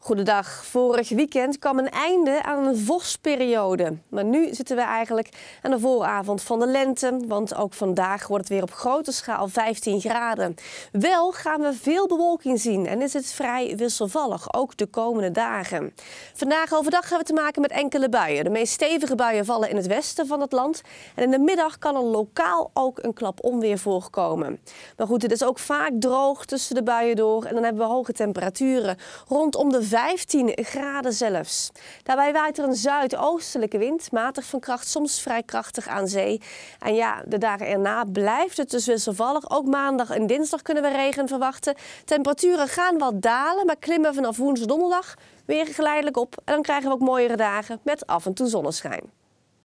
Goedendag. Vorig weekend kwam een einde aan een vosperiode, Maar nu zitten we eigenlijk aan de vooravond van de lente. Want ook vandaag wordt het weer op grote schaal 15 graden. Wel gaan we veel bewolking zien en is het vrij wisselvallig, ook de komende dagen. Vandaag overdag hebben we te maken met enkele buien. De meest stevige buien vallen in het westen van het land. En in de middag kan er lokaal ook een klap onweer voorkomen. Maar goed, het is ook vaak droog tussen de buien door. En dan hebben we hoge temperaturen rondom de 15 graden zelfs. Daarbij waait er een zuidoostelijke wind, matig van kracht, soms vrij krachtig aan zee. En ja, de dagen erna blijft het dus wisselvallig. Ook maandag en dinsdag kunnen we regen verwachten. Temperaturen gaan wat dalen, maar klimmen vanaf woensdag donderdag weer geleidelijk op. En dan krijgen we ook mooiere dagen met af en toe zonneschijn.